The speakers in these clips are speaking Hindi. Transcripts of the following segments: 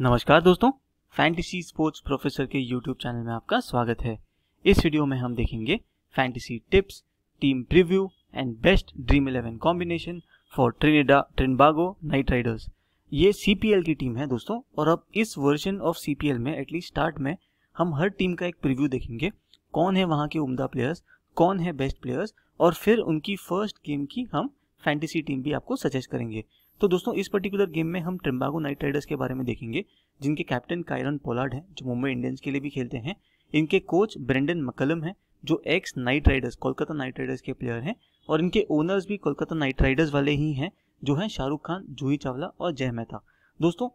नमस्कार दोस्तों फैंटेसी स्पोर्ट्स प्रोफेसर के यूट्यूब चैनल में आपका स्वागत है इस वीडियो में हम देखेंगे fantasy tips team preview and best dream eleven combination for Trinidad Trinbago Knight Riders ये सीपीएल की टीम है दोस्तों और अब इस वर्जन ऑफ सीपीएल में एटलीस्ट स्टार्ट में हम हर टीम का एक प्रिव्यू देखेंगे कौन है वहाँ के उमदा प्लेयर्स कौन है बेस्ट प्लेयर्स और फिर उनकी फर्स्ट गेम की हम फैंटेसी टीम भी आपको सजेस्ट करेंगे तो दोस्तों इस पर्टिकुलर गेम में हम ट्रिम्बागो नाइट राइडर्स के बारे में देखेंगे जिनके कैप्टन कायरन पोलार्ड हैं जो मुंबई इंडियंस के लिए भी खेलते हैं इनके कोच ब्रेंडन मकलम हैं जो ex Knight Riders Kolkata Knight Riders के प्लेयर हैं और इनके ओनर्स भी कोलकाता नाइट राइडर्स वाले ही हैं जो हैं शाहरुख खान जूही चावला और जय मेहता दोस्तों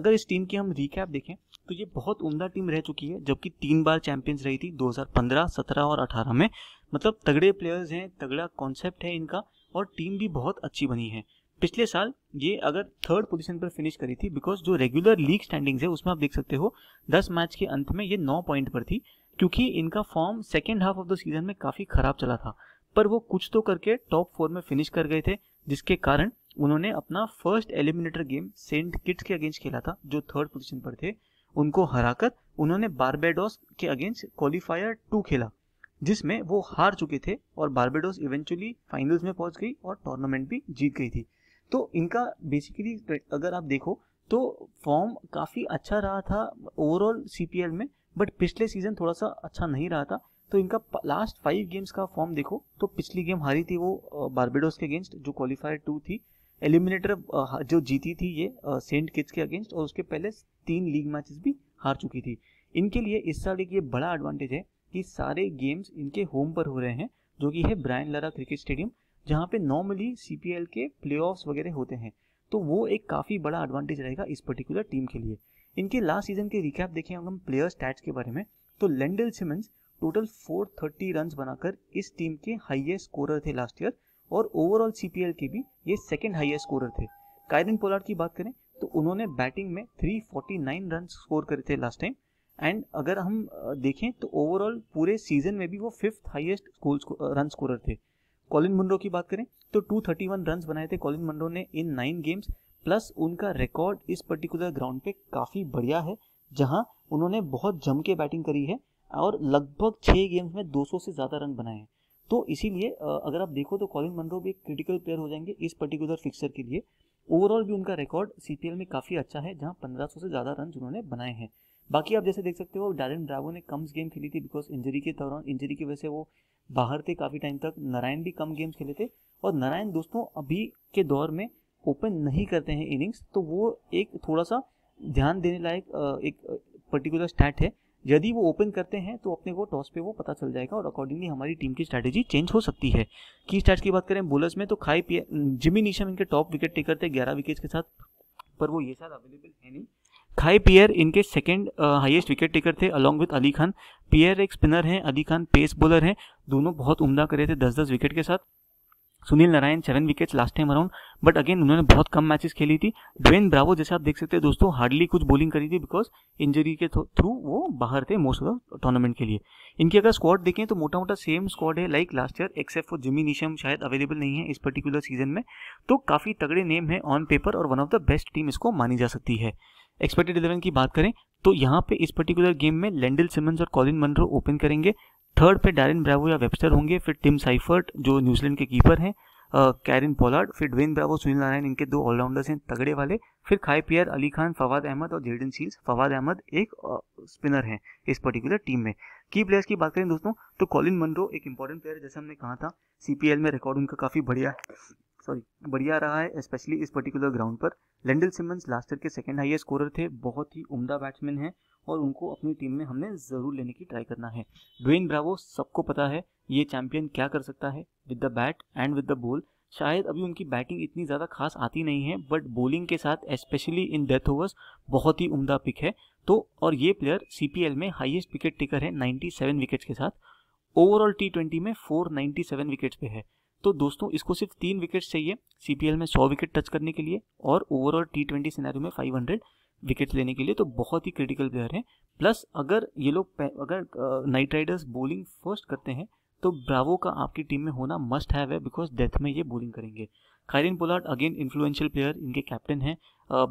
अगर इस टीम की हम रिकैप देखें तो ये बहुत उमदा टीम रह चुकी है जबकि तीन बार चैंपियंस रही थी 2015, 17 और 18 में मतलब तगड़े प्लेयर्स हैं तगड़ा कॉन्सेप्ट है इनका और टीम भी बहुत अच्छी बनी है पिछले साल ये अगर थर्ड पोजीशन पर फिनिश करी थी बिकॉज जो रेगुलर लीग स्टैंडिंग्स है उसमें आप देख सकते हो दस मैच के अंत में ये नौ पॉइंट पर थी क्योंकि इनका form second half of the season में काफ़ी खराब चला था पर वो कुछ तो करके टॉप फोर में फिनिश कर गए थे जिसके कारण उन्होंने अपना first eliminator game Saint Kitts के अगेंस्ट खेला था जो थर्ड पोजिशन पर थे उनको हराकर उन्होंने बारबेडोस के अगेंस्ट क्वालिफायर टू खेला जिसमें वो हार चुके थे और बारबेडोस इवेंचुअली फाइनल्स में पहुंच गई और टूर्नामेंट भी जीत गई थी तो इनका बेसिकली अगर आप देखो तो फॉर्म काफ़ी अच्छा रहा था ओवरऑल सी में बट पिछले सीजन थोड़ा सा अच्छा नहीं रहा था तो इनका लास्ट फाइव गेम्स का फॉर्म देखो तो पिछली गेम हारी थी वो बारबेडोस के अगेंस्ट जो क्वालिफायर टू थी एलिमिनेटर जो जीती थी ये सेंट किट्स के अगेंस्ट और उसके पहले तीन लीग मैचेस भी हार चुकी थी इनके लिए इस साल एक ये बड़ा एडवांटेज है कि सारे गेम्स इनके होम पर हो रहे हैं जो कि है ब्रायन लारा क्रिकेट स्टेडियम जहाँ पे नॉर्मली एल के प्ले वगैरह होते हैं तो वो एक काफ़ी बड़ा एडवांटेज रहेगा इस पर्टिकुलर टीम के लिए इनके लास्ट सीजन के रिकैप देखें अगर हम प्लेयर स्टैट्स के बारे में तो लेंडल सिमेंस टोटल 430 रन बनाकर इस टीम के हाईएस्ट स्कोरर थे लास्ट ईयर और ओवरऑल एल के भी ये सेकेंड हाईएस्ट स्कोरर थे कायरन पोलार्ड की बात करें तो उन्होंने बैटिंग में 349 रन स्कोर करे थे लास्ट टाइम एंड अगर हम देखें तो ओवरऑल पूरे सीजन में भी वो फिफ्थ हाइएस्ट रन स्कोरर थे कॉलिन मुंडो की बात करें तो 231 रन बनाए थे कॉलिन मुंडो ने इन नाइन गेम्स प्लस उनका रिकॉर्ड इस पर्टिकुलर ग्राउंड पे काफ़ी बढ़िया है जहां उन्होंने बहुत जम के बैटिंग करी है और लगभग छह गेम्स में 200 से ज़्यादा रन बनाए हैं तो इसीलिए अगर आप देखो तो कॉलिन मंडो भी एक क्रिटिकल प्लेयर हो जाएंगे इस पर्टिकुलर फिक्सर के लिए ओवरऑल भी उनका रिकॉर्ड सी में काफ़ी अच्छा है जहाँ पंद्रह से ज़्यादा रन उन्होंने बनाए हैं बाकी आप जैसे देख सकते हो डैरन ब्रावो ने कम्स गेम खेली थी बिकॉज इंजरी के दौरान इंजरी की वजह से वो बाहर थे काफ़ी टाइम तक नारायण भी कम गेम्स खेले थे और नारायण दोस्तों अभी के दौर में ओपन नहीं करते हैं इनिंग्स तो वो एक थोड़ा सा ध्यान देने लायक एक पर्टिकुलर स्टैट है यदि वो ओपन करते हैं तो अपने को टॉस पे वो पता चल जाएगा और अकॉर्डिंगली हमारी टीम की स्ट्रैटेजी चेंज हो सकती है की स्टैट्स की बात करें बोलर्स में तो खाई पिए जिमी निशम इनके टॉप विकेट टेकर थे ग्यारह विकेट के साथ पर वो ये साथ अवेलेबल है नहीं खाई पियर इनके सेकेंड हाईएस्ट विकेट टेकर थे अलॉन्ग विद अली खान पियर एक स्पिनर हैं अली खान पेस बॉलर हैं दोनों बहुत उमदा करे थे दस दस विकेट के साथ Sunil Narine seven wickets last time around but again उन्होंने बहुत कम मैचेस खेली थी ड्वेन ब्रावो जैसे आप देख सकते हैं दोस्तों हार्डली कुछ बॉलिंग करी थी बिकॉज इंजरी के थ्रू वो बाहर थे मोस्ट ऑफ द टूर्नामेंट के लिए इनकी अगर स्क्वाड देखें तो मोटा मोटा सेम स्क्वाड है like last year except for Jimmy Neesham शायद अवेलेबल नहीं है इस पर्टिकुलर सीजन में तो काफ़ी तगड़े नेम है ऑन पेपर और one of the best team इसको मानी जा सकती है एक्सपेक्टेड इलेवन की बात करें तो यहाँ पे इस पर्टिकुलर गेम में लेंडिल सिमंस और कॉलिन मनरो ओपन करेंगे थर्ड पे डारिन ब्रावो या वेबस्टर होंगे फिर टिम साइफर्ट जो न्यूजीलैंड के कीपर हैं कैरिन पोलार्ड फिर ड्वेन ब्रावो सुनील नारायण इनके दो ऑलराउंडर्स हैं तगड़े वाले फिर खाई पियर अली खान फवाद अहमद और जेडन सील्स फवाद अहमद एक स्पिनर हैं इस पर्टिकुलर टीम में की प्लेयर्स की बात करें दोस्तों तो कॉलिन मनरो एक इंपॉर्टेंट प्लेयर है जैसे हमने कहा था सीपीएल में रिकॉर्ड उनका काफ़ी बढ़िया है सॉरी बढ़िया रहा है स्पेशली इस पर्टिकुलर ग्राउंड पर लेंडल सिमंस लास्ट ईयर के सेकेंड हाइएस्ट स्कोरर थे बहुत ही उम्दा बैट्समैन है और उनको अपनी टीम में हमने ज़रूर लेने की ट्राई करना है ड्वेन ब्रावो सबको पता है ये चैंपियन क्या कर सकता है with the bat and with the ball शायद अभी उनकी बैटिंग इतनी ज़्यादा खास आती नहीं है बट बॉलिंग के साथ स्पेशली इन डेथ ओवर्स बहुत ही उम्दा पिक है तो और ये प्लेयर सी में हाइएस्ट विकेट टेकर है नाइन्टी विकेट्स के साथ ओवरऑल टी ट्वेंटी में 497 विकेट्स पे है तो दोस्तों इसको सिर्फ तीन विकेट चाहिए सीपीएल में सौ विकेट टच करने के लिए और ओवरऑल टी ट्वेंटी सिनारी में फाइव हंड्रेड विकेट लेने के लिए तो बहुत ही क्रिटिकल प्लेयर है प्लस अगर ये लोग अगर नाइट राइडर्स बॉलिंग फर्स्ट करते हैं तो ब्रावो का आपकी टीम में होना मस्ट हैव है बिकॉज डेथ में ये बॉलिंग करेंगे Kieron Pollard again influential player इनके कैप्टन हैं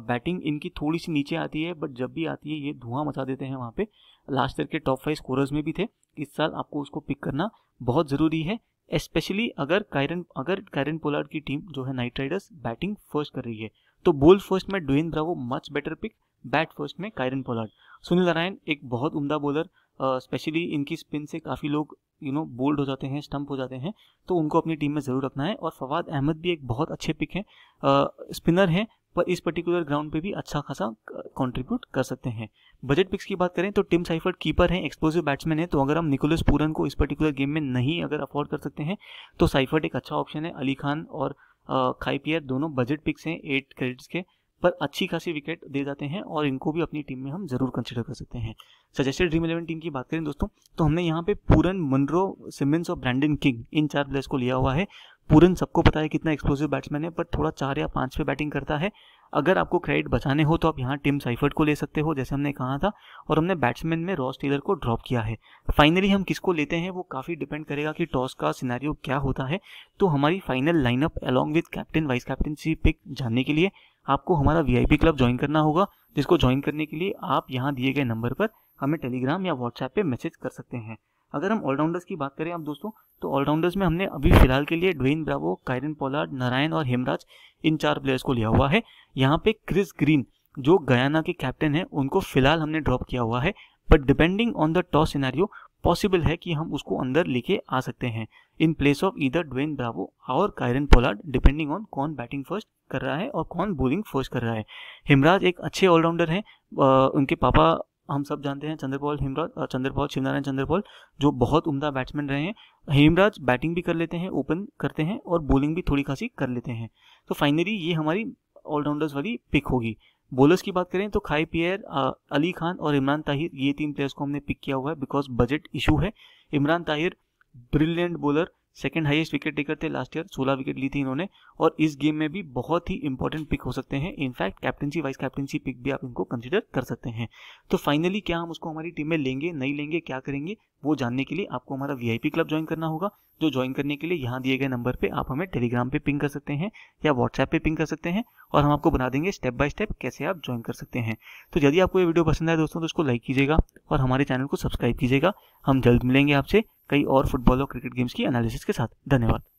बैटिंग इनकी थोड़ी सी नीचे आती है बट जब भी आती है ये धुआं मचा देते हैं वहाँ पे लास्ट ईयर के टॉप फाइव स्कोरर्स में भी थे इस साल आपको उसको पिक करना बहुत ज़रूरी है स्पेशली अगर कायरन अगर कायरन पोलार्ड की टीम जो है नाइट राइडर्स बैटिंग फर्स्ट कर रही है तो बोल फर्स्ट में Dwayne Bravo much better pick bat first में कायरन पोलार्ड सुनील नारायण एक बहुत उमदा बॉलर स्पेशली इनकी स्पिन से काफ़ी लोग यू नो बोल्ड हो जाते हैं स्टंप हो जाते हैं तो उनको अपनी टीम में ज़रूर रखना है और फवाद अहमद भी एक बहुत अच्छे पिक हैं स्पिनर हैं पर इस पर्टिकुलर ग्राउंड पे भी अच्छा खासा कंट्रीब्यूट कर सकते हैं बजट पिक्स की बात करें तो टिम साइफर्ट कीपर हैं एक्सप्लोसिव बैट्समैन है तो अगर हम निकोलस पूरन को इस पर्टिकुलर गेम में नहीं अगर अफोर्ड कर सकते हैं तो साइफर्ट एक अच्छा ऑप्शन है अली खान और खाई पियर दोनों बजट पिक्स हैं एट क्रेडिट्स के पर अच्छी खासी विकेट दे जाते हैं और इनको भी अपनी टीम में हम जरूर कंसिडर कर सकते हैं सजेस्टेड ड्रीम इलेवन टीम की बात करें दोस्तों तो हमने यहाँ पे पूरन मनरो सिमेंस और ब्रैंडन किंग इन चार प्लेयर्स को लिया हुआ है पूरन सबको पता है कितना एक्सप्लोसिव बैट्समैन है पर थोड़ा चार या पाँच पे बैटिंग करता है अगर आपको क्रेडिट बचाने हो तो आप यहाँ टिम साइफर्ट को ले सकते हो जैसे हमने कहा था और हमने बैट्समैन में रॉस टेलर को ड्रॉप किया है फाइनली हम किसको लेते हैं वो काफ़ी डिपेंड करेगा कि टॉस का सिनारियो क्या होता है तो हमारी final lineup along with captain vice captaincy pick जानने के लिए आपको हमारा वी क्लब ज्वाइन करना होगा जिसको ज्वाइन करने के लिए आप यहाँ दिए गए नंबर पर हमें टेलीग्राम या व्हाट्सएप पर मैसेज कर सकते हैं अगर हम ऑलराउंडर्स की बात करें आप दोस्तों तो ऑलराउंडर्स में हमने अभी फिलहाल के लिए Dwayne Bravo Kieron Pollard Narine और हेमराज इन चार प्लेयर्स को लिया हुआ है यहाँ पे क्रिस ग्रीन जो गयाना के कैप्टन है उनको फिलहाल हमने ड्रॉप किया हुआ है but depending on the toss scenario possible है कि हम उसको अंदर लेके आ सकते हैं इन प्लेस ऑफ इधर ड्वेन ब्रावो और कायरन पोलार्ड डिपेंडिंग ऑन कौन बैटिंग फर्स्ट कर रहा है और कौन बॉलिंग फर्स्ट कर रहा है हिमराज एक अच्छे ऑलराउंडर हैं उनके पापा हम सब जानते हैं चंद्रपाल हेमराज चंद्रपाल शिवनारायण चंद्रपाल जो बहुत उम्दा बैट्समैन रहे हैं हेमराज बैटिंग भी कर लेते हैं ओपन करते हैं और बॉलिंग भी थोड़ी खासी कर लेते हैं तो फाइनली ये हमारी ऑलराउंडर्स वाली पिक होगी बॉलर्स की बात करें तो खाई पियर अली खान और इमरान ताहिर ये तीन प्लेयर्स को हमने पिक किया हुआ है बिकॉज बजट इशू है Imran Tahir brilliant bowler second highest wicket taker थे लास्ट ईयर 16 विकेट ली थी इन्होंने और इस गेम में भी बहुत ही इंपॉर्टेंट पिक हो सकते हैं in fact captaincy vice captaincy pick भी आप इनको कंसिडर कर सकते हैं तो फाइनली क्या हम उसको हमारी टीम में लेंगे नहीं लेंगे क्या करेंगे वो जानने के लिए आपको हमारा वीआईपी क्लब ज्वाइन करना होगा जो ज्वाइन करने के लिए यहाँ दिए गए नंबर पे आप हमें टेलीग्राम पे पिंग कर सकते हैं या व्हाट्सएप पे पिंग कर सकते हैं और हम आपको बना देंगे स्टेप बाय स्टेप कैसे आप ज्वाइन कर सकते हैं तो यदि आपको ये वीडियो पसंद आए दोस्तों तो उसको लाइक कीजिएगा और हमारे चैनल को सब्सक्राइब कीजिएगा हम जल्द मिलेंगे आपसे कई और फुटबॉल और क्रिकेट गेम्स की एनालिसिस के साथ धन्यवाद